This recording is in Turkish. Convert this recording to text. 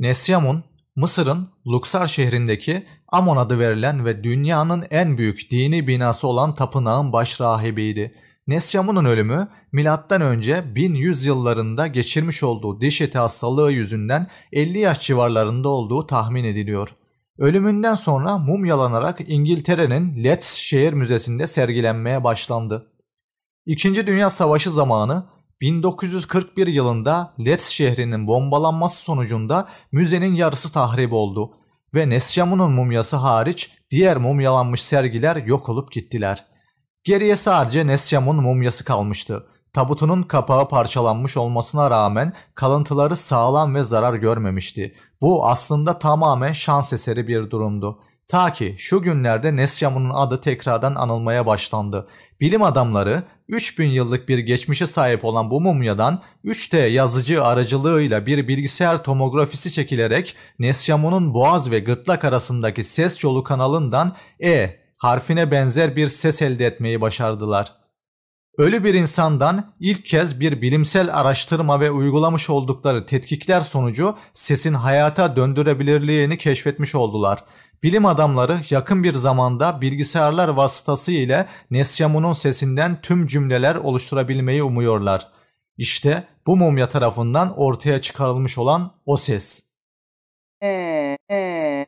Nesyamun, Mısır'ın Luksar şehrindeki Amon adı verilen ve dünyanın en büyük dini binası olan tapınağın baş rahibiydi. Nesyamun'un ölümü milattan önce 1100 yıllarında geçirmiş olduğu diş eti hastalığı yüzünden 50 yaş civarlarında olduğu tahmin ediliyor. Ölümünden sonra mumyalanarak İngiltere'nin Leeds Şehir Müzesi'nde sergilenmeye başlandı. İkinci Dünya Savaşı zamanı 1941 yılında Letz şehrinin bombalanması sonucunda müzenin yarısı tahrip oldu ve Nesyamun'un mumyası hariç diğer mumyalanmış sergiler yok olup gittiler. Geriye sadece Nesyamun mumyası kalmıştı. Tabutunun kapağı parçalanmış olmasına rağmen kalıntıları sağlam ve zarar görmemişti. Bu aslında tamamen şans eseri bir durumdu. Ta ki şu günlerde Nesyamun'un adı tekrardan anılmaya başlandı. Bilim adamları 3000 yıllık bir geçmişe sahip olan bu mumyadan 3D yazıcı aracılığıyla bir bilgisayar tomografisi çekilerek Nesyamun'un boğaz ve gırtlak arasındaki ses yolu kanalından E harfine benzer bir ses elde etmeyi başardılar. Ölü bir insandan ilk kez bir bilimsel araştırma ve uygulamış oldukları tetkikler sonucu sesin hayata döndürebilirliğini keşfetmiş oldular. Bilim adamları yakın bir zamanda bilgisayarlar vasıtası ile Nesyamun'un sesinden tüm cümleler oluşturabilmeyi umuyorlar. İşte bu mumya tarafından ortaya çıkarılmış olan o ses. Ee, e.